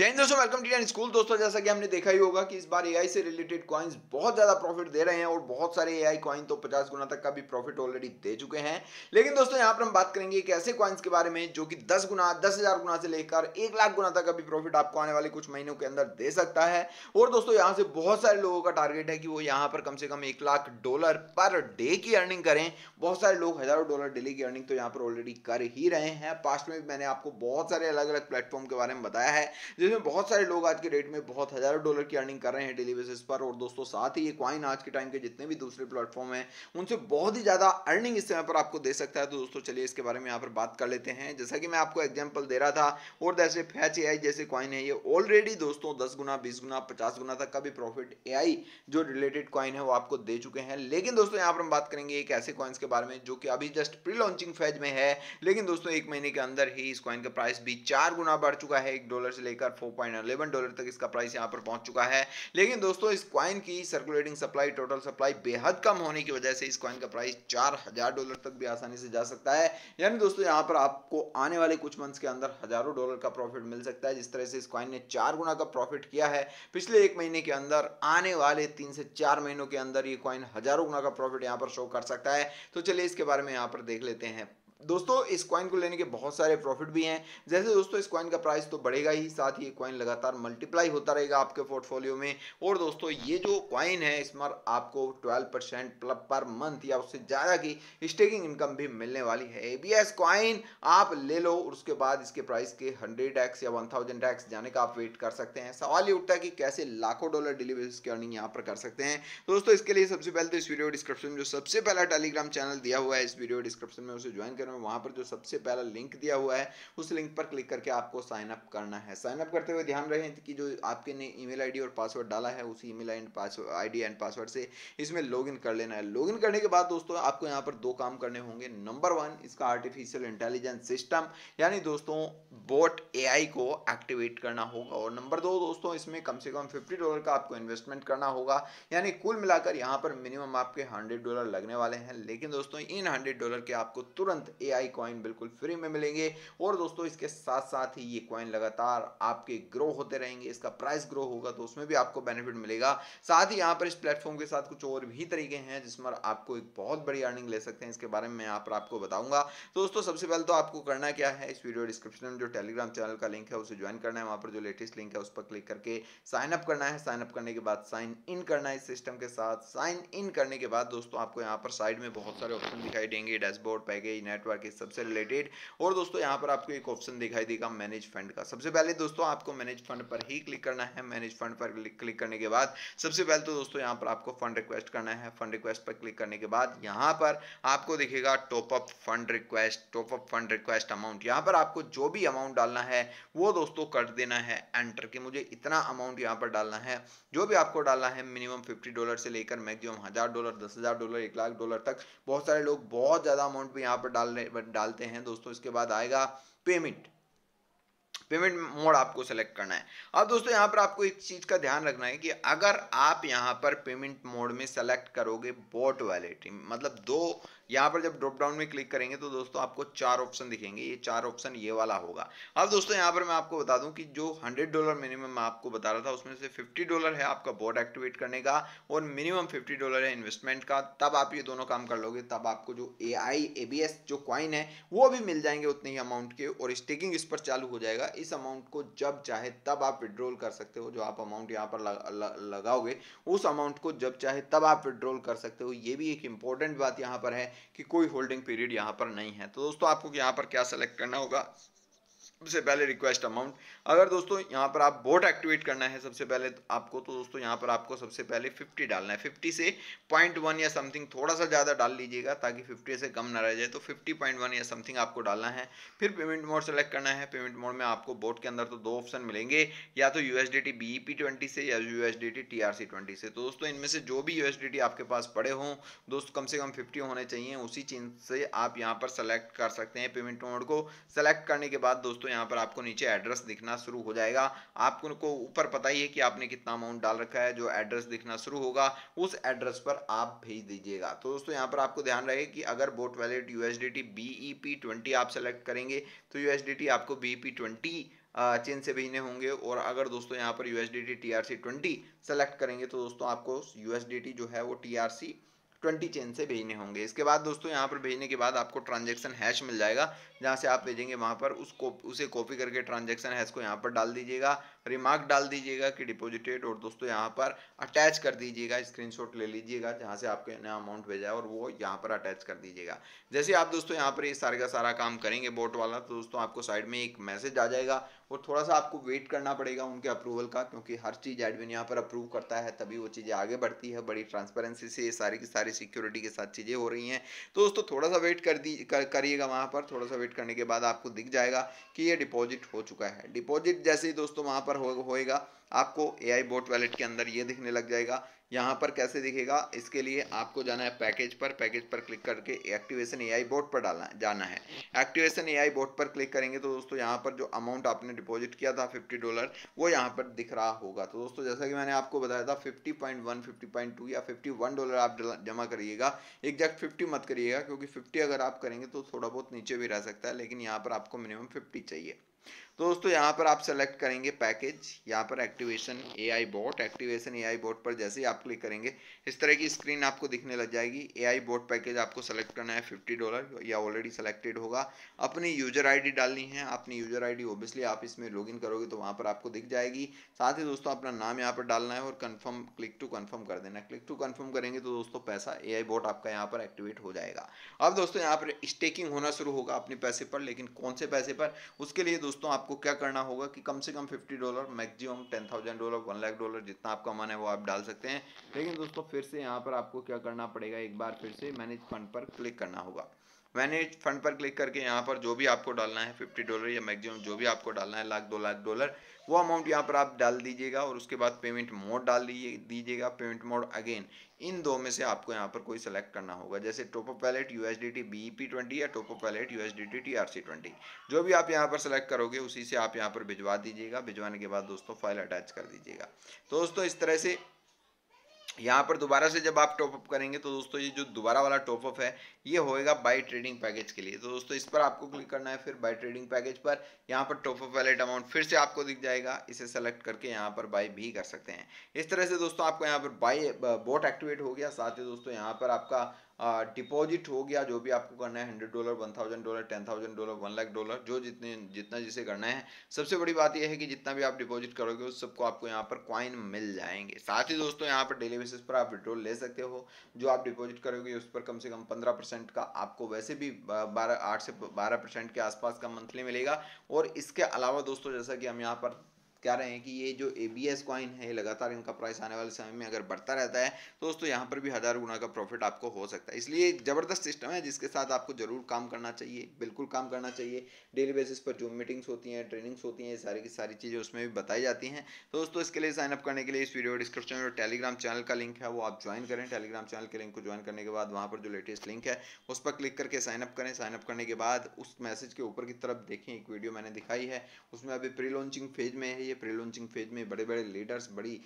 जैन दोस्तों welcome to school दोस्तों जैसा कि हमने देखा ही होगा कि इस बार एआई से रिलेटेड कॉइन्स बहुत ज़्यादा प्रॉफिट दे रहे हैं और बहुत सारे एआई कॉइन तो 50 गुना तक का भी प्रॉफिट ऑलरेडी दे चुके हैं लेकिन दोस्तों यहाँ पर हम बात करेंगे एक ऐसे कॉइन्स के बारे में जो कि 10 गुना दस गुना से लेकर एक लाख गुना तक का भी प्रॉफिट आपको आने वाले कुछ महीनों के अंदर दे सकता है और दोस्तों यहाँ से बहुत सारे लोगों का टारगेट है कि वो यहाँ पर कम से कम एक लाख डॉलर पर डे की अर्निंग करें बहुत सारे लोग हज़ारों डॉलर डेली की अर्निंग तो यहाँ पर ऑलरेडी कर ही रहे हैं पास्ट में मैंने आपको बहुत सारे अलग अलग प्लेटफॉर्म के बारे में बताया है फील्ड में बहुत सारे लोग आज के डेट में बहुत हज़ारों डॉलर की अर्निंग कर रहे हैं डेली बेसिस पर और दोस्तों साथ ही ये क्वाइन आज के टाइम के जितने भी दूसरे प्लेटफॉर्म हैं उनसे बहुत ही ज़्यादा अर्निंग इस समय पर आपको दे सकता है तो दोस्तों चलिए इसके बारे में यहाँ पर बात कर लेते हैं जैसा कि मैं आपको एग्जाम्पल दे रहा था और जैसे फैच ए जैसे क्वाइन है ये ऑलरेडी दोस्तों दस गुना बीस गुना पचास गुना तक का भी प्रॉफिट ए जो रिलेटेड क्वाइन है वो आपको दे चुके हैं लेकिन दोस्तों यहाँ पर हम बात करेंगे एक ऐसे क्वाइंस के बारे में जो कि अभी जस्ट प्री लॉन्चिंग फेज में है लेकिन दोस्तों एक महीने के अंदर ही इस क्वाइन का प्राइस भी चार गुना बढ़ चुका है एक डॉलर से लेकर फोर डॉलर तक इसका प्राइस यहाँ पर पहुंच चुका है लेकिन दोस्तों इस क्वाइन की सर्कुलेटिंग सप्लाई टोटल सप्लाई बेहद कम होने की वजह से इस क्वाइन का प्राइस चार डॉलर तक भी आसानी से जा सकता है यानी दोस्तों यहाँ पर आपको आने वाले कुछ मंथ्स के अंदर हजारों डॉलर का प्रॉफिट मिल सकता है जिस तरह से इस क्वाइन ने चार गुना का प्रॉफिट किया है पिछले एक महीने के अंदर आने वाले तीन से चार महीनों के अंदर ये क्वाइन हजारों गुना का प्रॉफिट यहाँ पर शो कर सकता है तो चलिए इसके बारे में यहाँ पर देख लेते हैं दोस्तों इस क्वाइन को लेने के बहुत सारे प्रॉफिट भी हैं जैसे दोस्तों इस क्वाइन का प्राइस तो बढ़ेगा ही साथ ही ये कॉइन लगातार मल्टीप्लाई होता रहेगा आपके पोर्टफोलियो में और दोस्तों ये जो क्वाइन है इस बार आपको 12 परसेंट पर मंथ या उससे ज़्यादा की स्टेकिंग इनकम भी मिलने वाली है ए बी एस कॉइन आप ले लो और उसके बाद इसके प्राइस के हंड्रेड एक्स या वन थाउजेंड जाने का आप वेट कर सकते हैं सवाल ये उठता है कि कैसे लाखों डॉलर डिलीवरी की अर्निंग यहाँ पर कर सकते हैं दोस्तों इसके लिए सबसे पहले तो इस वीडियो डिस्क्रिप्शन में जो सबसे पहला टेलीग्राम चैनल दिया हुआ है इस वीडियो डिस्क्रिप्शन में उसे ज्वाइन करें रहा हूँ वहाँ पर जो सबसे पहला लिंक दिया हुआ है उस लिंक पर क्लिक करके आपको साइन अप करना है साइन अप करते हुए ध्यान रहे कि जो आपके ने ईमेल आईडी और पासवर्ड डाला है उसी email and password ID and password से इसमें लॉगिन कर लेना है लॉगिन करने के बाद दोस्तों आपको यहाँ पर दो काम करने होंगे नंबर वन इसका आर्टिफिशियल इंटेलिजेंस सिस्टम यानी दोस्तों बोट ए को एक्टिवेट करना होगा और नंबर दो दोस्तों इसमें कम से कम फिफ्टी डॉलर का आपको इन्वेस्टमेंट करना होगा यानी कुल मिलाकर यहाँ पर मिनिमम आपके हंड्रेड डॉलर लगने वाले हैं लेकिन दोस्तों इन हंड्रेड डॉलर के आपको तुरंत आई कॉइन बिल्कुल फ्री में मिलेंगे और दोस्तों इसके साथ साथ ही ये कॉइन लगातार आपके ग्रो होते रहेंगे इसका प्राइस ग्रो होगा तो उसमें भी आपको बेनिफिट मिलेगा साथ ही यहाँ पर इस प्लेटफॉर्म के साथ कुछ और भी तरीके हैं जिसमें आपको एक बहुत बड़ी अर्निंग ले सकते हैं इसके बारे में यहाँ पर आपको बताऊंगा दोस्तों सबसे पहले तो आपको करना क्या है इस वीडियो डिस्क्रिप्शन में जो टेलीग्राम चैनल का लिंक है उसे ज्वाइन करना है वहाँ पर जो लेटेस्ट लिंक है उस पर क्लिक करके साइन अप करना है साइन अप करने के बाद साइन इन करना है इस सिस्टम के साथ साइन इन करने के बाद दोस्तों आपको यहाँ पर साइड में बहुत सारे ऑप्शन दिखाई देंगे dashboard package network network package सबसे रिलेटेड और दोस्तों यहाँ पर आपको एक ऑप्शन दिखाई देगा मैनेज फंड का सबसे पहले दोस्तों आपको मैनेज फंड पर ही क्लिक करना है मैनेज फंड पर क्लिक करने के बाद सबसे पहले तो दोस्तों यहाँ पर आपको फंड रिक्वेस्ट करना है फंड रिक्वेस्ट पर क्लिक करने के बाद यहाँ पर आपको दिखेगा top up fund request top up fund request amount यहाँ पर आपको जो भी अमाउंट डालना है वो दोस्तों कर देना है एंटर कि मुझे इतना अमाउंट यहाँ पर डालना है जो भी आपको डालना है मिनिमम फिफ्टी डॉलर से लेकर मैक्सिमम हज़ार डॉलर दस हज़ार डॉलर एक लाख डॉलर तक बहुत सारे लोग बहुत ज़्यादा अमाउंट भी यहाँ पर डाल रहे डालते हैं दोस्तों इसके बाद आएगा पेमेंट पेमेंट मोड आपको सेलेक्ट करना है अब दोस्तों यहाँ पर आपको एक चीज़ का ध्यान रखना है कि अगर आप यहाँ पर पेमेंट मोड में सेलेक्ट करोगे बोट वैलेट मतलब दो यहाँ पर जब ड्रॉप डाउन में क्लिक करेंगे तो दोस्तों आपको चार ऑप्शन दिखेंगे ये चार ऑप्शन ये वाला होगा अब दोस्तों यहाँ पर मैं आपको बता दूं कि जो 100 डॉलर मिनिमम मैं आपको बता रहा था उसमें से 50 डॉलर है आपका बोर्ड एक्टिवेट करने का और मिनिमम 50 डॉलर है इन्वेस्टमेंट का तब आप ये दोनों काम कर लोगे तब आपको जो ए आई जो क्वाइन है वो भी मिल जाएंगे उतने ही अमाउंट के और स्टेकिंग इस पर चालू हो जाएगा इस अमाउंट को जब चाहे तब आप विड्रॉल कर सकते हो जो आप अमाउंट यहाँ पर लगाओगे उस अमाउंट को जब चाहे तब आप विड्रॉल कर सकते हो ये भी एक इंपॉर्टेंट बात यहाँ पर है कि कोई होल्डिंग पीरियड यहाँ पर नहीं है तो दोस्तों आपको यहाँ पर क्या सेलेक्ट करना होगा सबसे पहले रिक्वेस्ट अमाउंट अगर दोस्तों यहाँ पर आप बोट एक्टिवेट करना है सबसे पहले तो आपको तो दोस्तों यहाँ पर आपको सबसे पहले 50 डालना है 50 से पॉइंट वन या समथिंग थोड़ा सा ज़्यादा डाल लीजिएगा ताकि 50 से कम ना रह जाए तो 50.1 या समथिंग आपको डालना है फिर पेमेंट मोड सेलेक्ट करना है पेमेंट मोड में आपको बोट के अंदर तो दो ऑप्शन मिलेंगे या तो यू एस e से या यू एस से तो दोस्तों इनमें से जो भी यू आपके पास पड़े हों दोस्तों कम से कम फिफ्टी होने चाहिए उसी चीज से आप यहाँ पर सेलेक्ट कर सकते हैं पेमेंट मोड को सेलेक्ट करने के बाद दोस्तों यहाँ पर आपको नीचे एड्रेस दिखना शुरू हो जाएगा आपको ऊपर पता ही है कि आपने कितना अमाउंट डाल रखा है जो एड्रेस दिखना शुरू होगा उस एड्रेस पर आप भेज दीजिएगा तो दोस्तों यहाँ पर आपको ध्यान रहे कि अगर bot wallet U S D T B E P twenty आप सेलेक्ट करेंगे तो यू एस डी टी आपको B E P twenty chain से भेजने होंगे और अगर दोस्तों यहाँ पर U S D T T R C twenty select करेंगे तो दोस्तों आपको यू एस डी टी जो है वो T R C twenty chain से भेजने होंगे इसके बाद दोस्तों यहाँ पर भेजने के बाद आपको ट्रांजेक्शन हैश मिल जाएगा जहाँ से आप भेजेंगे वहाँ पर को, उसे कॉपी करके ट्रांजेक्शन हैश को यहाँ पर डाल दीजिएगा रिमार्क डाल दीजिएगा कि डिपोजिटेड और दोस्तों यहाँ पर अटैच कर दीजिएगा स्क्रीन ले लीजिएगा जहाँ से आपको नया अमाउंट भेजा है और वो यहाँ पर अटैच कर दीजिएगा जैसे आप दोस्तों यहाँ पर ये सारे का सारा काम करेंगे बोट वाला तो दोस्तों आपको साइड में एक मैसेज आ जाएगा और थोड़ा सा आपको वेट करना पड़ेगा उनके अप्रूवल का क्योंकि हर चीज़ एडमिन यहाँ पर अप्रूव करता है तभी वो चीज़ें आगे बढ़ती है बड़ी ट्रांसपेरेंसी से ये सारी की सारी सिक्योरिटी के साथ चीज़ें हो रही हैं तो दोस्तों थोड़ा सा वेट कर दी कर, करिएगा वहाँ पर थोड़ा सा वेट करने के बाद आपको दिख जाएगा कि ये डिपॉजिट हो चुका है डिपॉजिट जैसे ही दोस्तों वहाँ पर होएगा आपको ए आई बोट वैलेट के अंदर ये दिखने लग जाएगा यहाँ पर कैसे दिखेगा इसके लिए आपको जाना है पैकेज पर पैकेज पर क्लिक करके एक्टिवेशन एआई बोट पर डालना जाना है एक्टिवेशन एआई बोट पर क्लिक करेंगे तो दोस्तों यहाँ पर जो अमाउंट आपने डिपॉजिट किया था 50 डॉलर वो यहाँ पर दिख रहा होगा तो दोस्तों जैसा कि मैंने आपको बताया था 50.1 50.2 या 51 डॉलर आप जमा करिएगा एग्जैक्ट फिफ्टी मत करिएगा क्योंकि फिफ्टी अगर आप करेंगे तो थोड़ा बहुत नीचे भी रह सकता है लेकिन यहाँ पर आपको मिनिमम फिफ्टी चाहिए तो दोस्तों यहाँ पर आप सेलेक्ट करेंगे पैकेज यहाँ पर activation AI bot activation AI bot पर जैसे ही आप क्लिक करेंगे इस तरह की स्क्रीन आपको दिखने लग जाएगी एआई बोट पैकेज आपको सेलेक्ट करना है फिफ्टी डॉलर या ऑलरेडी सेलेक्टेड होगा अपनी यूजर आईडी डालनी है अपनी यूजर आईडी ओबियसली आप इसमें लॉग करोगे तो वहाँ पर आपको दिख जाएगी साथ ही दोस्तों अपना नाम यहाँ पर डालना है और कन्फर्म क्लिक टू कन्फर्म कर देना क्लिक टू कन्फर्म करेंगे तो दोस्तों पैसा ए बॉट आपका यहाँ पर एक्टिवेट हो जाएगा अब दोस्तों यहाँ पर स्टेकिंग होना शुरू होगा अपने पैसे पर लेकिन कौन से पैसे पर उसके लिए दोस्तों आपको क्या करना होगा कि कम से कम fifty dollar maximum ten thousand dollar one lakh dollar जितना आपका मन है वो आप डाल सकते हैं लेकिन दोस्तों फिर से यहाँ पर आपको क्या करना पड़ेगा एक बार फिर से मैनेज फंड पर क्लिक करना होगा मैनेज फंड पर क्लिक करके यहाँ पर जो भी आपको डालना है फिफ्टी डॉलर या मैक्सिमम जो भी आपको डालना है लाख दो लाख डॉलर वो अमाउंट यहाँ पर आप डाल दीजिएगा और उसके बाद पेमेंट मोड डाल दीजिएगा पेमेंट मोड अगेन इन दो में से आपको यहाँ पर कोई सेलेक्ट करना होगा जैसे टोपो पैलेट U S D T B P twenty या टोपो पैलेट U S D T T R C twenty जो भी आप यहाँ पर सेलेक्ट करोगे उसी से आप यहाँ पर भिजवा दीजिएगा भिजवाने के बाद दोस्तों फाइल अटैच कर दीजिएगा दोस्तों इस तरह से यहाँ पर दोबारा से जब आप टॉपअप करेंगे तो दोस्तों ये जो दोबारा वाला टॉपअप है ये होएगा बाई ट्रेडिंग पैकेज के लिए तो दोस्तों इस पर आपको क्लिक करना है फिर बाई ट्रेडिंग पैकेज पर यहाँ पर टॉपअप वैलेट अमाउंट फिर से आपको दिख जाएगा इसे सेलेक्ट करके यहाँ पर बाय भी कर सकते हैं इस तरह से दोस्तों आपको यहाँ पर बाई बोट एक्टिवेट हो गया साथ ही दोस्तों यहाँ पर आपका डिपॉजिट हो गया जो भी आपको करना है hundred dollar one thousand dollar ten thousand dollar one lakh dollar जो जितने जितना जिसे करना है सबसे बड़ी बात यह है कि जितना भी आप डिपॉजिट करोगे उस सबको आपको यहाँ पर क्वाइन मिल जाएंगे साथ ही दोस्तों यहाँ पर डेली बेसिस पर आप विड्रॉल ले सकते हो जो आप डिपॉजिट करोगे उस पर कम से कम पंद्रह परसेंट का आपको वैसे भी बारह आठ से बारह परसेंट के आसपास का मंथली मिलेगा और इसके अलावा दोस्तों जैसा कि हम यहाँ पर कह रहे हैं कि ये जो ए बी एस कॉइन है लगातार इनका प्राइस आने वाले समय में अगर बढ़ता रहता है तो दोस्तों यहाँ पर भी हज़ार गुना का प्रॉफिट आपको हो सकता है इसलिए एक ज़बरदस्त सिस्टम है जिसके साथ आपको ज़रूर काम करना चाहिए बिल्कुल काम करना चाहिए डेली बेसिस पर जूम मीटिंग्स होती हैं ट्रेनिंग्स होती हैं सारी की सारी चीज़ें उसमें भी बताई जाती हैं तो दोस्तों इसके लिए साइनअप करने के लिए इस वीडियो डिस्क्रिप्शन में टेलीग्राम चैनल का लिंक है वो आप ज्वाइन करें टेलीग्राम चैनल के लिंक को ज्वाइन करने के बाद वहाँ पर जो लेटेस्ट लिंक है उस पर क्लिक करके साइनअप करें साइनअप करने के बाद उस मैसेज के ऊपर की तरफ देखें एक वीडियो मैंने दिखाई है उसमें अभी प्री लॉन्चिंग फेज में है है प्री लॉन्चिंग फेज में बड़े बड़े लीडर्स बड़ी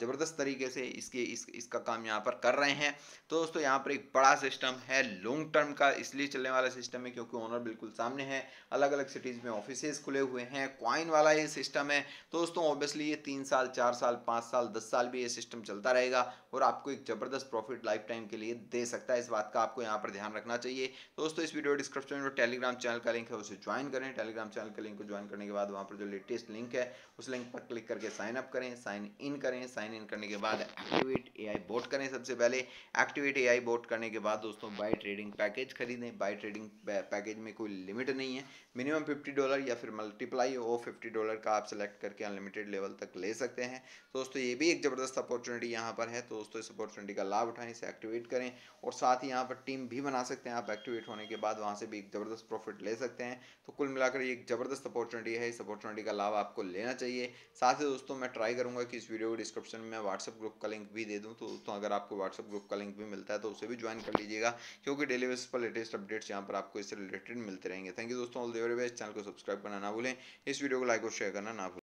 ज़बरदस्त तरीके से इसके इस इसका काम यहाँ पर कर रहे हैं तो दोस्तों यहाँ पर एक बड़ा सिस्टम है लॉन्ग टर्म का इसलिए चलने वाला सिस्टम है क्योंकि ओनर बिल्कुल सामने है अलग अलग सिटीज़ में ऑफिसेज खुले हुए हैं क्वाइन वाला ये सिस्टम है तो दोस्तों ऑब्वियसली ये तीन साल चार साल पाँच साल दस साल भी ये सिस्टम चलता रहेगा और आपको एक ज़बरदस्त प्रॉफिट लाइफ टाइम के लिए दे सकता है इस बात का आपको यहाँ पर ध्यान रखना चाहिए तो दोस्तों इस वीडियो डिस्क्रिप्शन में टेलीग्राम चैनल का लिंक है उसे ज्वाइन करें टेलीग्राम चैनल के लिंक को ज्वाइन करने के बाद वहाँ पर जो लेटेस्ट लिंक है उस लिंक पर क्लिक करके साइन अप करें साइन इन करें साइन इन करने के बाद एक्टिवेट एआई बोट करें सबसे पहले एक्टिवेट एआई बोट करने के बाद दोस्तों बाय ट्रेडिंग पैकेज खरीदें बाय ट्रेडिंग पैकेज में कोई लिमिट नहीं है मिनिमम फिफ्टी डॉलर या फिर मल्टीप्लाई ओ फिफ्टी डॉलर का आप सेलेक्ट करके अनलिमिटेड लेवल तक ले सकते हैं दोस्तों ये भी एक ज़बरदस्त अपॉर्चुनिटी यहाँ पर है तो दोस्तों इस अपॉर्चुनिटी का लाभ उठाएं इसे एक्टिवेट करें और साथ ही यहाँ पर टीम भी बना सकते हैं आप एक्टिवेट होने के बाद वहाँ से भी एक ज़बरदस्त प्रॉफिट ले सकते हैं तो कुल मिलाकर ये एक ज़बरदस्त अपॉर्चुनिटी है इस अपॉर्चुनिटी का लाभ आपको लेना चाहिए चाहिए साथ ही दोस्तों मैं ट्राई करूंगा कि इस वीडियो को डिस्क्रिप्शन में व्हाट्सअप ग्रुप का लिंक भी दे दूँ तो दोस्तों अगर आपको व्हाट्सअप ग्रुप का लिंक भी मिलता है तो उसे भी ज्वाइन कर लीजिएगा क्योंकि डेली बेस पर लेटेस्ट अपडेट्स यहाँ पर आपको इससे रिलेटेड मिलते रहेंगे थैंक यू दोस्तों all the very best channel को सब्सक्राइब करना ना भूलें इस वीडियो को लाइक और शेयर करना ना भूलें